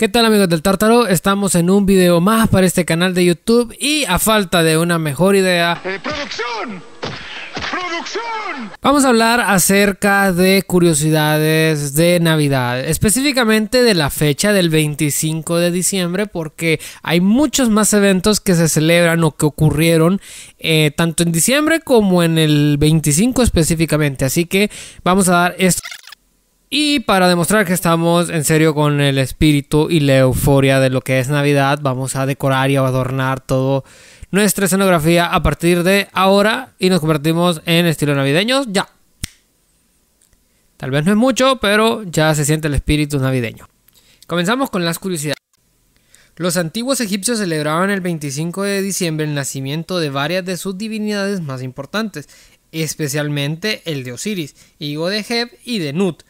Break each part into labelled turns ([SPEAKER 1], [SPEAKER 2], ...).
[SPEAKER 1] ¿Qué tal amigos del Tártaro? Estamos en un video más para este canal de YouTube y a falta de una mejor idea... Eh, ¡Producción! ¡Producción! Vamos a hablar acerca de curiosidades de Navidad, específicamente de la fecha del 25 de diciembre, porque hay muchos más eventos que se celebran o que ocurrieron eh, tanto en diciembre como en el 25 específicamente, así que vamos a dar esto. Y para demostrar que estamos en serio con el espíritu y la euforia de lo que es Navidad, vamos a decorar y adornar toda nuestra escenografía a partir de ahora y nos convertimos en estilo navideños ya. Tal vez no es mucho, pero ya se siente el espíritu navideño. Comenzamos con las curiosidades. Los antiguos egipcios celebraban el 25 de diciembre el nacimiento de varias de sus divinidades más importantes, especialmente el de Osiris, hijo de Heb y de Nut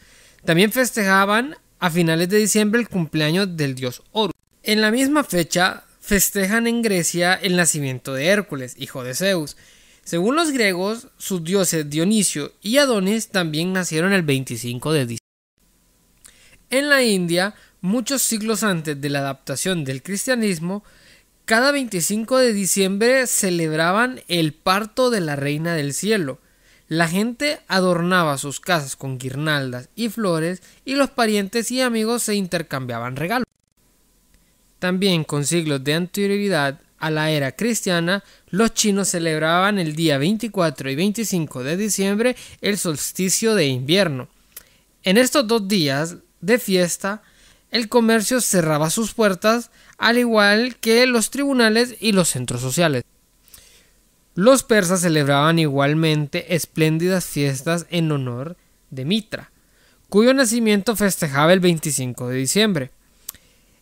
[SPEAKER 1] también festejaban a finales de diciembre el cumpleaños del dios Horus. En la misma fecha festejan en Grecia el nacimiento de Hércules, hijo de Zeus. Según los griegos, sus dioses Dionisio y Adonis también nacieron el 25 de diciembre. En la India, muchos siglos antes de la adaptación del cristianismo, cada 25 de diciembre celebraban el parto de la reina del cielo. La gente adornaba sus casas con guirnaldas y flores y los parientes y amigos se intercambiaban regalos. También con siglos de anterioridad a la era cristiana, los chinos celebraban el día 24 y 25 de diciembre el solsticio de invierno. En estos dos días de fiesta, el comercio cerraba sus puertas, al igual que los tribunales y los centros sociales. Los persas celebraban igualmente espléndidas fiestas en honor de Mitra, cuyo nacimiento festejaba el 25 de diciembre.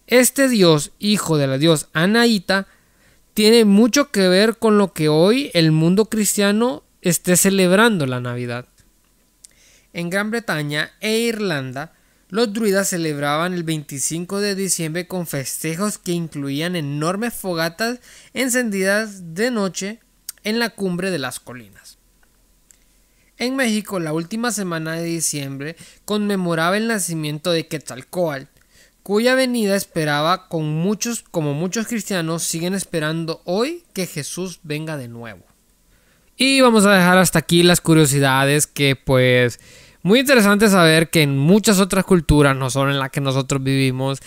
[SPEAKER 1] Este dios, hijo de la diosa Anaíta, tiene mucho que ver con lo que hoy el mundo cristiano esté celebrando la Navidad. En Gran Bretaña e Irlanda, los druidas celebraban el 25 de diciembre con festejos que incluían enormes fogatas encendidas de noche en la cumbre de las colinas. En México, la última semana de diciembre conmemoraba el nacimiento de Quetzalcoatl, cuya venida esperaba con muchos, como muchos cristianos siguen esperando hoy que Jesús venga de nuevo. Y vamos a dejar hasta aquí las curiosidades que pues muy interesante saber que en muchas otras culturas, no solo en la que nosotros vivimos,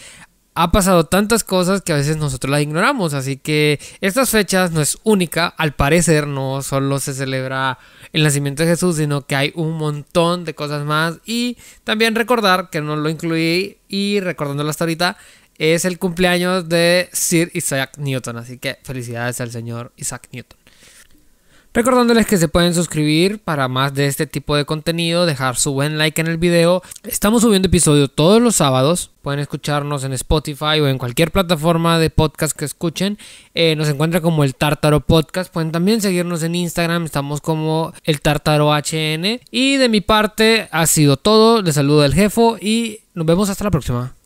[SPEAKER 1] ha pasado tantas cosas que a veces nosotros las ignoramos, así que estas fechas no es única, al parecer no solo se celebra el nacimiento de Jesús, sino que hay un montón de cosas más y también recordar que no lo incluí y recordándolo hasta ahorita es el cumpleaños de Sir Isaac Newton, así que felicidades al señor Isaac Newton. Recordándoles que se pueden suscribir para más de este tipo de contenido, dejar su buen like en el video. Estamos subiendo episodio todos los sábados. Pueden escucharnos en Spotify o en cualquier plataforma de podcast que escuchen. Eh, nos encuentra como el Tártaro Podcast. Pueden también seguirnos en Instagram. Estamos como el Tártaro HN. Y de mi parte ha sido todo. Les saludo el jefe y nos vemos hasta la próxima.